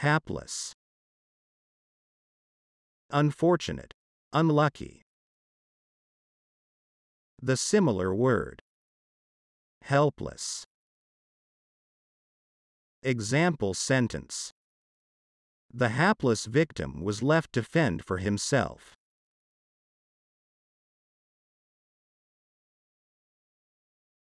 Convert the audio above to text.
hapless, unfortunate, unlucky. The similar word helpless. Example sentence The hapless victim was left to fend for himself.